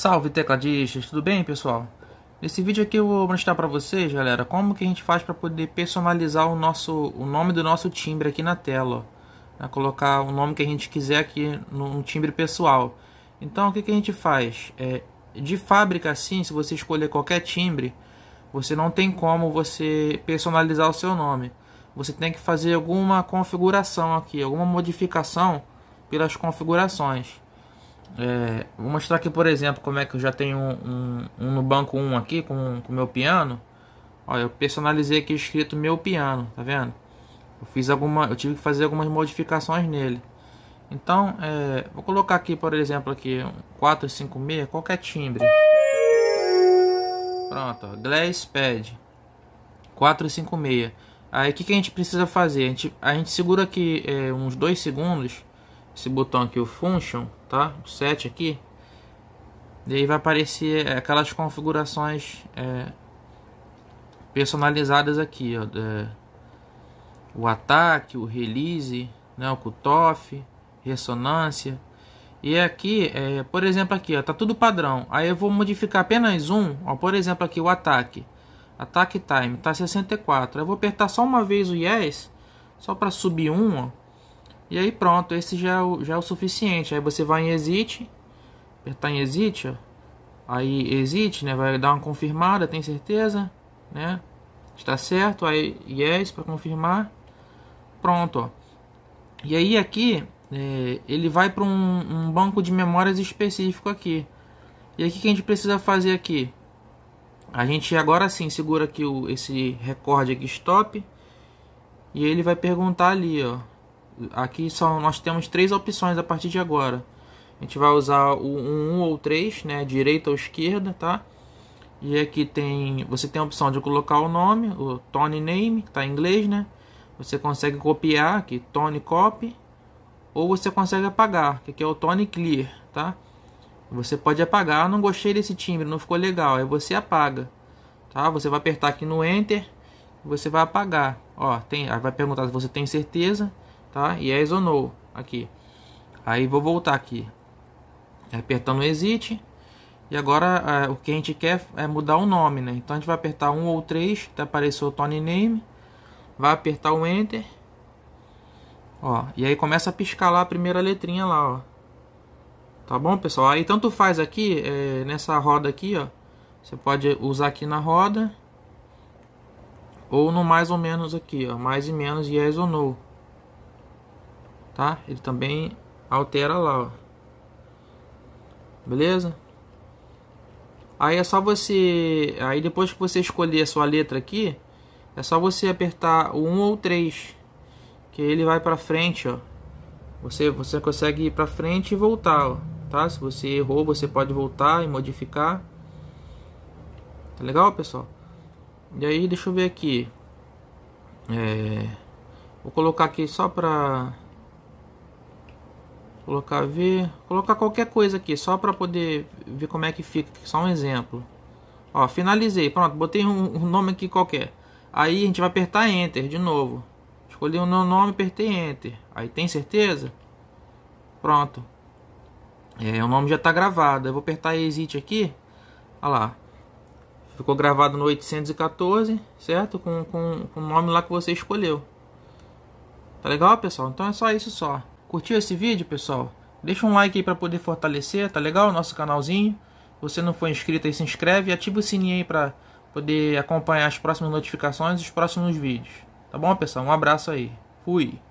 Salve tecladistas, tudo bem pessoal? Nesse vídeo aqui eu vou mostrar para vocês, galera, como que a gente faz para poder personalizar o nosso o nome do nosso timbre aqui na tela, ó. Né, colocar o nome que a gente quiser aqui no timbre pessoal. Então o que, que a gente faz? É, de fábrica assim, se você escolher qualquer timbre, você não tem como você personalizar o seu nome. Você tem que fazer alguma configuração aqui, alguma modificação pelas configurações. É, vou mostrar aqui, por exemplo, como é que eu já tenho um, um, um no banco 1 um aqui com o meu piano. Olha, eu personalizei aqui escrito meu piano, tá vendo? Eu fiz alguma, eu tive que fazer algumas modificações nele. Então, é, vou colocar aqui, por exemplo, aqui 456, qualquer timbre. Pronto, ó, Glass Pad 456. Aí o que, que a gente precisa fazer? A gente, a gente segura aqui é, uns 2 segundos esse botão aqui, o function, tá? O set aqui. E aí vai aparecer aquelas configurações é, personalizadas aqui, ó. É, o ataque, o release, né, o cutoff, ressonância. E aqui, é, por exemplo, aqui, ó, tá tudo padrão. Aí eu vou modificar apenas um, ó, por exemplo, aqui o ataque. Ataque time, tá 64. Eu vou apertar só uma vez o yes, só para subir um, ó. E aí pronto, esse já é o, já é o suficiente. Aí você vai em exit, apertar em exit, ó. Aí exit, né, vai dar uma confirmada, tem certeza, né? Está certo, aí yes para confirmar. Pronto, ó. E aí aqui é, ele vai para um, um, banco de memórias específico aqui. E aqui que a gente precisa fazer aqui? A gente agora sim segura aqui o, esse recorde aqui stop e ele vai perguntar ali, ó, Aqui só nós temos três opções a partir de agora. A gente vai usar o 1 um, ou 3, né, direita ou esquerda, tá? E aqui tem, você tem a opção de colocar o nome, o Tony Name, que tá em inglês, né? Você consegue copiar aqui, Tony Copy, ou você consegue apagar, que aqui é o Tony Clear, tá? Você pode apagar, não gostei desse timbre, não ficou legal, aí você apaga, tá? Você vai apertar aqui no Enter, você vai apagar, ó, tem, vai perguntar se você tem certeza, tá? Yes é ou no aqui. Aí vou voltar aqui, é, apertando exit. E agora é, o que a gente quer é mudar o nome, né? Então a gente vai apertar um ou três até aparecer o Tony Name. Vai apertar o Enter. Ó, e aí começa a piscar lá a primeira letrinha lá, ó. Tá bom, pessoal? Aí tanto faz aqui, é, nessa roda aqui, ó. Você pode usar aqui na roda. Ou no mais ou menos aqui, ó. Mais e menos, yes é ou no tá? Ele também altera lá, ó. Beleza? Aí é só você, aí depois que você escolher a sua letra aqui, é só você apertar o 1 ou 3, que ele vai para frente, ó. Você você consegue ir para frente e voltar, ó, tá? Se você errou, você pode voltar e modificar. Tá legal, pessoal? E aí, deixa eu ver aqui. É... Vou colocar aqui só pra Colocar ver colocar qualquer coisa aqui, só para poder ver como é que fica, só um exemplo. Ó, finalizei, pronto, botei um, um nome aqui qualquer. Aí a gente vai apertar Enter de novo. Escolhi o meu nome, apertei Enter. Aí tem certeza? Pronto. É, o nome já está gravado. Eu vou apertar Exit aqui. Olha lá. Ficou gravado no 814, certo? Com, com, com o nome lá que você escolheu. Tá legal, pessoal? Então é só isso só. Curtiu esse vídeo, pessoal? Deixa um like aí para poder fortalecer, tá legal? O nosso canalzinho. Se você não for inscrito aí, se inscreve e ativa o sininho aí para poder acompanhar as próximas notificações e os próximos vídeos. Tá bom, pessoal? Um abraço aí. Fui!